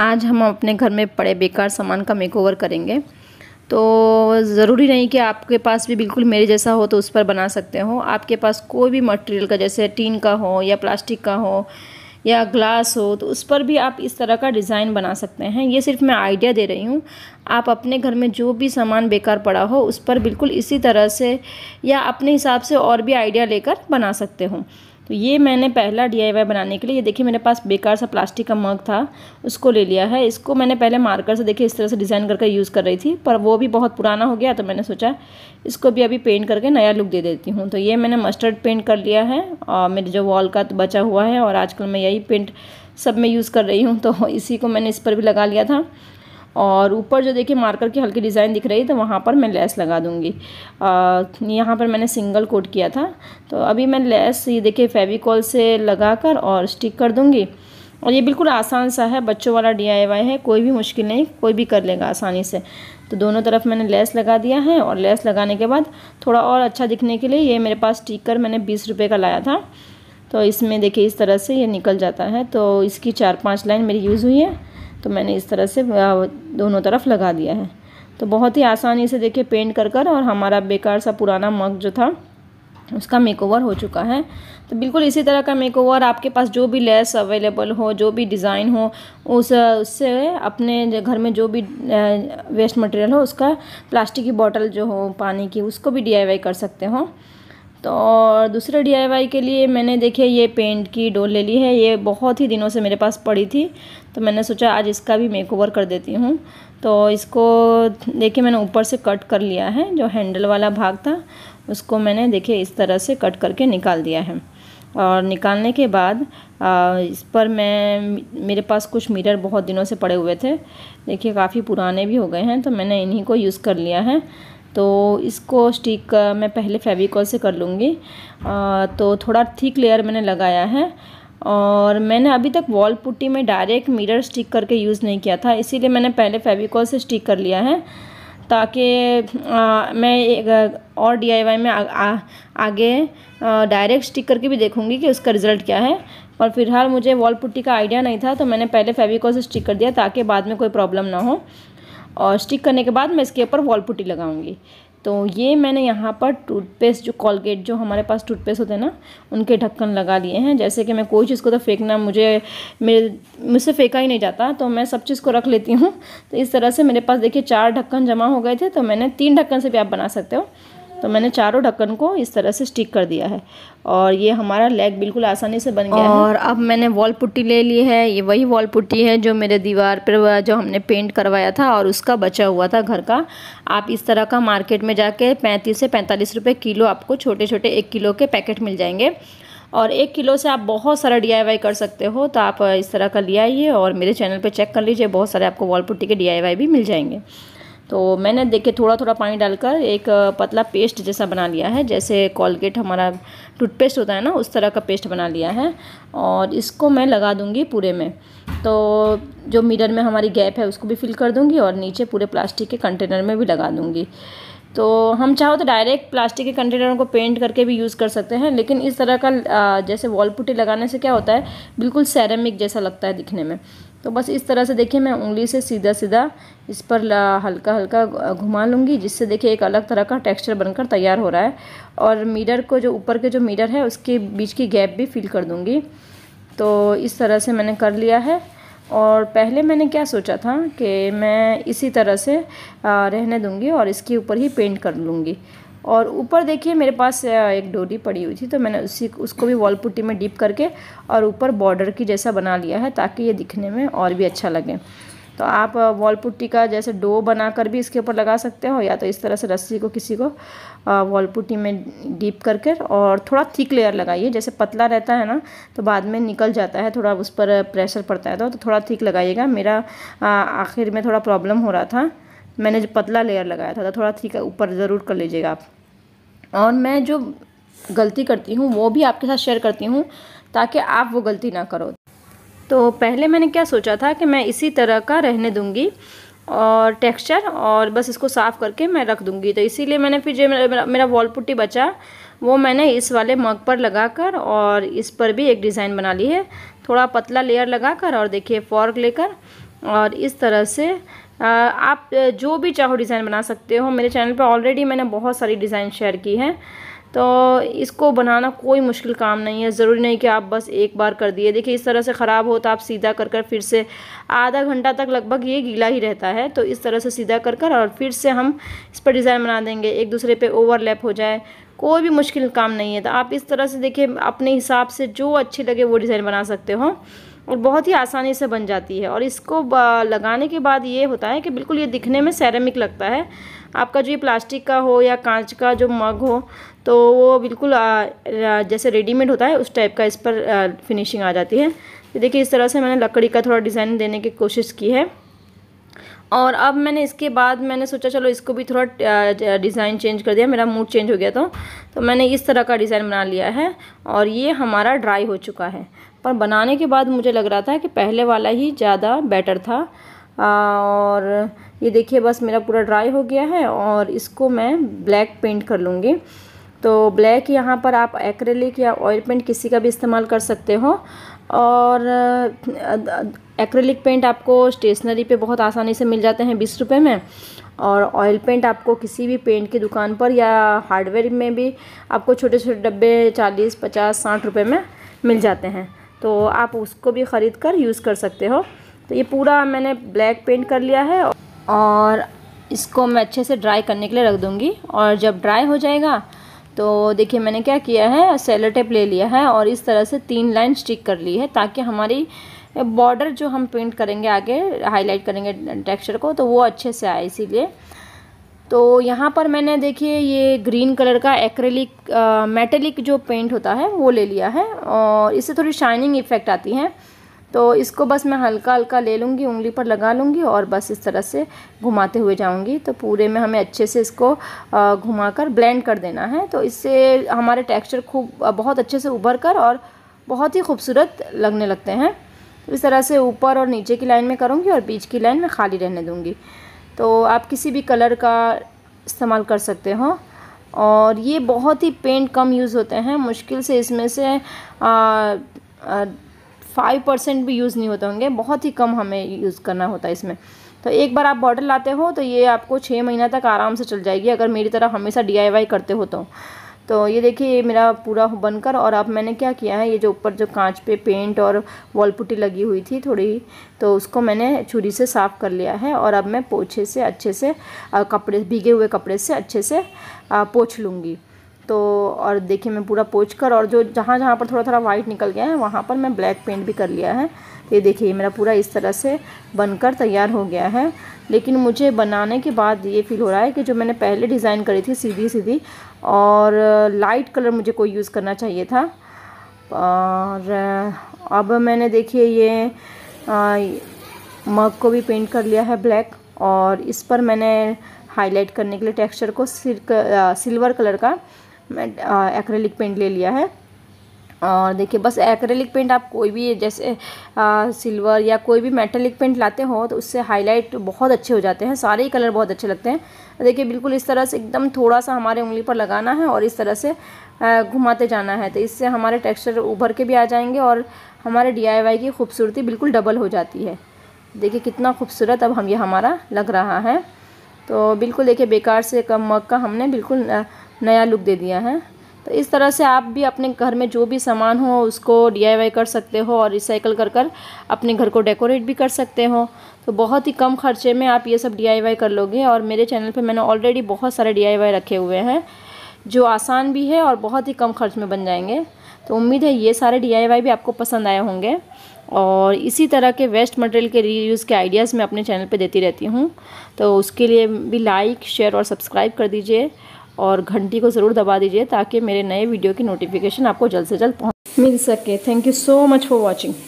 आज हम अपने घर में पड़े बेकार सामान का मेकओवर करेंगे तो ज़रूरी नहीं कि आपके पास भी बिल्कुल मेरे जैसा हो तो उस पर बना सकते हो आपके पास कोई भी मटेरियल का जैसे टीन का हो या प्लास्टिक का हो या ग्लास हो तो उस पर भी आप इस तरह का डिज़ाइन बना सकते हैं ये सिर्फ मैं आइडिया दे रही हूँ आप अपने घर में जो भी सामान बेकार पड़ा हो उस पर बिल्कुल इसी तरह से या अपने हिसाब से और भी आइडिया लेकर बना सकते हो तो ये मैंने पहला डी बनाने के लिए ये देखिए मेरे पास बेकार सा प्लास्टिक का मग था उसको ले लिया है इसको मैंने पहले मार्कर से देखिए इस तरह से डिज़ाइन करके यूज़ कर रही थी पर वो भी बहुत पुराना हो गया तो मैंने सोचा इसको भी अभी पेंट करके नया लुक दे देती हूँ तो ये मैंने मस्टर्ड पेंट कर लिया है और मेरे जो वॉल का तो बचा हुआ है और आजकल मैं यही पेंट सब में यूज़ कर रही हूँ तो इसी को मैंने इस पर भी लगा लिया था और ऊपर जो देखिए मार्कर की हल्की डिज़ाइन दिख रही है तो वहाँ पर मैं लेस लगा दूँगी यहाँ पर मैंने सिंगल कोट किया था तो अभी मैं लेस ये देखिए फेविकॉल से लगा कर और स्टिक कर दूँगी और ये बिल्कुल आसान सा है बच्चों वाला डी है कोई भी मुश्किल नहीं कोई भी कर लेगा आसानी से तो दोनों तरफ मैंने लेस लगा दिया है और लेस लगाने के बाद थोड़ा और अच्छा दिखने के लिए ये मेरे पास स्टिकर मैंने बीस रुपये का लाया था तो इसमें देखिए इस तरह से ये निकल जाता है तो इसकी चार पांच लाइन मेरी यूज़ हुई है तो मैंने इस तरह से दोनों तरफ लगा दिया है तो बहुत ही आसानी से देखिए पेंट कर कर और हमारा बेकार सा पुराना मग जो था उसका मेकओवर हो चुका है तो बिल्कुल इसी तरह का मेकओवर आपके पास जो भी लेस अवेलेबल हो जो भी डिज़ाइन हो उस उससे अपने घर में जो भी वेस्ट मटेरियल हो उसका प्लास्टिक की बॉटल जो हो पानी की उसको भी डीआईवाई कर सकते हो तो और दूसरे डीआईवाई के लिए मैंने देखिए ये पेंट की डोल ले ली है ये बहुत ही दिनों से मेरे पास पड़ी थी तो मैंने सोचा आज इसका भी मेकओवर कर देती हूँ तो इसको देखिए मैंने ऊपर से कट कर लिया है जो हैंडल वाला भाग था उसको मैंने देखिए इस तरह से कट करके निकाल दिया है और निकालने के बाद आ, इस पर मैं मेरे पास कुछ मिरर बहुत दिनों से पड़े हुए थे देखिए काफ़ी पुराने भी हो गए हैं तो मैंने इन्हीं को यूज़ कर लिया है तो इसको स्टिक मैं पहले फेविकॉल से कर लूँगी तो थोड़ा थिक लेयर मैंने लगाया है और मैंने अभी तक वॉल पुट्टी में डायरेक्ट मिरर स्टिक करके यूज़ नहीं किया था इसीलिए मैंने पहले फेविकॉल से स्टिक कर लिया है ताकि मैं एक और डीआईवाई में आ, आ, आगे डायरेक्ट स्टिक करके भी देखूंगी कि उसका रिज़ल्ट क्या है और फिलहाल मुझे वॉल पुट्टी का आइडिया नहीं था तो मैंने पहले फेविकॉल से स्टिक कर दिया ताकि बाद में कोई प्रॉब्लम ना हो और स्टिक करने के बाद मैं इसके ऊपर वॉल पुट्टी लगाऊंगी तो ये मैंने यहाँ पर टूथपेस्ट जो कॉलगेट जो हमारे पास टूथपेस्ट होते हैं ना उनके ढक्कन लगा लिए हैं जैसे कि मैं कोई चीज़ को तो फेंकना मुझे मेरे मुझसे फेंका ही नहीं जाता तो मैं सब चीज़ को रख लेती हूँ तो इस तरह से मेरे पास देखिए चार ढक्कन जमा हो गए थे तो मैंने तीन ढक्कन से भी आप बना सकते हो तो मैंने चारों ढक्कन को इस तरह से स्टिक कर दिया है और ये हमारा लेग बिल्कुल आसानी से बन गया और है। अब मैंने वॉल पुट्टी ले ली है ये वही वॉल पुट्टी है जो मेरे दीवार पर जो हमने पेंट करवाया था और उसका बचा हुआ था घर का आप इस तरह का मार्केट में जाके पैंतीस से पैंतालीस रुपये किलो आपको छोटे छोटे एक किलो के पैकेट मिल जाएंगे और एक किलो से आप बहुत सारा डी कर सकते हो तो आप इस तरह का ले आइए और मेरे चैनल पर चेक कर लीजिए बहुत सारे आपको वॉल पुट्टी के डी भी मिल जाएंगे तो मैंने देखे थोड़ा थोड़ा पानी डालकर एक पतला पेस्ट जैसा बना लिया है जैसे कॉलगेट हमारा टूथपेस्ट होता है ना उस तरह का पेस्ट बना लिया है और इसको मैं लगा दूँगी पूरे में तो जो मिरर में हमारी गैप है उसको भी फिल कर दूँगी और नीचे पूरे प्लास्टिक के कंटेनर में भी लगा दूँगी तो हम चाहो तो डायरेक्ट प्लास्टिक के कंटेनर को पेंट करके भी यूज़ कर सकते हैं लेकिन इस तरह का जैसे वॉल पुट्टी लगाने से क्या होता है बिल्कुल सैरमिक जैसा लगता है दिखने में तो बस इस तरह से देखिए मैं उंगली से सीधा सीधा इस पर हल्का हल्का घुमा लूँगी जिससे देखिए एक अलग तरह का टेक्सचर बनकर तैयार हो रहा है और मीडर को जो ऊपर के जो मीटर है उसके बीच की गैप भी फिल कर दूँगी तो इस तरह से मैंने कर लिया है और पहले मैंने क्या सोचा था कि मैं इसी तरह से रहने दूँगी और इसके ऊपर ही पेंट कर लूँगी और ऊपर देखिए मेरे पास एक डोरी पड़ी हुई थी तो मैंने उसी उसको भी वॉल पुट्टी में डीप करके और ऊपर बॉर्डर की जैसा बना लिया है ताकि ये दिखने में और भी अच्छा लगे तो आप वॉल पुट्टी का जैसे डो बनाकर भी इसके ऊपर लगा सकते हो या तो इस तरह से रस्सी को किसी को वॉल पुट्टी में डीप करके और थोड़ा थिक लेयर लगाइए जैसे पतला रहता है ना तो बाद में निकल जाता है थोड़ा उस पर प्रेशर पड़ता है तो, तो थोड़ा थिक लगाइएगा मेरा आखिर में थोड़ा प्रॉब्लम हो रहा था मैंने जो पतला लेयर लगाया था तो थोड़ा थिक ऊपर ज़रूर कर लीजिएगा आप और मैं जो गलती करती हूँ वो भी आपके साथ शेयर करती हूँ ताकि आप वो गलती ना करो तो पहले मैंने क्या सोचा था कि मैं इसी तरह का रहने दूँगी और टेक्सचर और बस इसको साफ़ करके मैं रख दूँगी तो इसीलिए मैंने फिर जो मेरा मेरा वॉल पुट्टी बचा वो मैंने इस वाले मग पर लगा कर और इस पर भी एक डिज़ाइन बना ली है थोड़ा पतला लेयर लगा कर और देखिए फॉर्क लेकर और इस तरह से आप जो भी चाहो डिज़ाइन बना सकते हो मेरे चैनल पर ऑलरेडी मैंने बहुत सारी डिज़ाइन शेयर की है तो इसको बनाना कोई मुश्किल काम नहीं है ज़रूरी नहीं कि आप बस एक बार कर दिए देखिए इस तरह से ख़राब हो तो आप सीधा कर कर फिर से आधा घंटा तक लगभग ये गीला ही रहता है तो इस तरह से सीधा कर कर और फिर से हम इस पर डिज़ाइन बना देंगे एक दूसरे पे ओवरलैप हो जाए कोई भी मुश्किल काम नहीं है तो आप इस तरह से देखिए अपने हिसाब से जो अच्छे लगे वो डिज़ाइन बना सकते हो और बहुत ही आसानी से बन जाती है और इसको लगाने के बाद ये होता है कि बिल्कुल ये दिखने में सैरमिक लगता है आपका जो ये प्लास्टिक का हो या कांच का जो मग हो तो वो बिल्कुल जैसे रेडीमेड होता है उस टाइप का इस पर फिनिशिंग आ जाती है तो देखिए इस तरह से मैंने लकड़ी का थोड़ा डिज़ाइन देने की कोशिश की है और अब मैंने इसके बाद मैंने सोचा चलो इसको भी थोड़ा डिज़ाइन चेंज कर दिया मेरा मूड चेंज हो गया तो तो मैंने इस तरह का डिज़ाइन बना लिया है और ये हमारा ड्राई हो चुका है पर बनाने के बाद मुझे लग रहा था कि पहले वाला ही ज़्यादा बेटर था और ये देखिए बस मेरा पूरा ड्राई हो गया है और इसको मैं ब्लैक पेंट कर लूँगी तो ब्लैक यहाँ पर आप एक्रेलिक या ऑयल पेंट किसी का भी इस्तेमाल कर सकते हो और एक्रेलिक पेंट आपको स्टेशनरी पे बहुत आसानी से मिल जाते हैं बीस रुपए में और ऑयल पेंट आपको किसी भी पेंट की दुकान पर या हार्डवेयर में भी आपको छोटे छोटे डब्बे चालीस पचास साठ रुपये में मिल जाते हैं तो आप उसको भी ख़रीद कर यूज़ कर सकते हो तो ये पूरा मैंने ब्लैक पेंट कर लिया है और इसको मैं अच्छे से ड्राई करने के लिए रख दूँगी और जब ड्राई हो जाएगा तो देखिए मैंने क्या किया है सेलो टेप ले लिया है और इस तरह से तीन लाइन स्टिक कर ली है ताकि हमारी बॉर्डर जो हम पेंट करेंगे आगे हाईलाइट करेंगे टेक्सचर को तो वो अच्छे से आए इसीलिए तो यहाँ पर मैंने देखिए ये ग्रीन कलर का एक्रेलिक मेटेलिक जो पेंट होता है वो ले लिया है और इससे थोड़ी शाइनिंग इफ़ेक्ट आती है तो इसको बस मैं हल्का हल्का ले लूँगी उंगली पर लगा लूँगी और बस इस तरह से घुमाते हुए जाऊँगी तो पूरे में हमें अच्छे से इसको घुमाकर ब्लेंड कर देना है तो इससे हमारे टेक्सचर खूब बहुत अच्छे से उभर कर और बहुत ही खूबसूरत लगने लगते हैं तो इस तरह से ऊपर और नीचे की लाइन में करूँगी और बीच की लाइन में खाली रहने दूँगी तो आप किसी भी कलर का इस्तेमाल कर सकते हो और ये बहुत ही पेंट कम यूज़ होते हैं मुश्किल से इसमें से फाइव परसेंट भी यूज़ नहीं होते होंगे बहुत ही कम हमें यूज़ करना होता है इसमें तो एक बार आप बॉटल लाते हो तो ये आपको छः महीना तक आराम से चल जाएगी अगर मेरी तरह हमेशा डी करते हो तो तो ये देखिए ये मेरा पूरा बनकर और अब मैंने क्या किया है ये जो ऊपर जो कांच पे पेंट और वॉल पुट्टी लगी हुई थी थोड़ी तो उसको मैंने छुरी से साफ़ कर लिया है और अब मैं पोछे से अच्छे से कपड़े भीगे हुए कपड़े से अच्छे से पोछ लूँगी तो और देखिए मैं पूरा पोछ कर और जो जहाँ जहाँ पर थोड़ा थोड़ा वाइट निकल गया है वहाँ पर मैं ब्लैक पेंट भी कर लिया है ये देखिए मेरा पूरा इस तरह से बनकर तैयार हो गया है लेकिन मुझे बनाने के बाद ये फील हो रहा है कि जो मैंने पहले डिज़ाइन करी थी सीधी सीधी और लाइट कलर मुझे कोई यूज़ करना चाहिए था और अब मैंने देखिए ये मग को भी पेंट कर लिया है ब्लैक और इस पर मैंने हाईलाइट करने के लिए टेक्सचर को सिल्वर कलर का मैं एक्रेलिक पेंट ले लिया है और देखिए बस एक्रेलिक पेंट आप कोई भी जैसे आ, सिल्वर या कोई भी मेटेलिक पेंट लाते हो तो उससे हाईलाइट बहुत अच्छे हो जाते हैं सारे ही कलर बहुत अच्छे लगते हैं देखिए बिल्कुल इस तरह से एकदम थोड़ा सा हमारे उंगली पर लगाना है और इस तरह से घुमाते जाना है तो इससे हमारे टेक्सचर उभर के भी आ जाएंगे और हमारे डी की खूबसूरती बिल्कुल डबल हो जाती है देखिए कितना खूबसूरत अब हम ये हमारा लग रहा है तो बिल्कुल देखिए बेकार से कम मग का हमने बिल्कुल नया लुक दे दिया है तो इस तरह से आप भी अपने घर में जो भी सामान हो उसको डी कर सकते हो और रिसाइकल कर कर अपने घर को डेकोरेट भी कर सकते हो तो बहुत ही कम खर्चे में आप ये सब डी कर लोगे और मेरे चैनल पर मैंने ऑलरेडी बहुत सारे डी रखे हुए हैं जो आसान भी है और बहुत ही कम खर्च में बन जाएंगे तो उम्मीद है ये सारे डी भी आपको पसंद आए होंगे और इसी तरह के वेस्ट मटेरियल के रीयूज़ के आइडियाज़ मैं अपने चैनल पर देती रहती हूँ तो उसके लिए भी लाइक शेयर और सब्सक्राइब कर दीजिए और घंटी को ज़रूर दबा दीजिए ताकि मेरे नए वीडियो की नोटिफिकेशन आपको जल्द से जल्द पहुँच मिल सके thank you so much for watching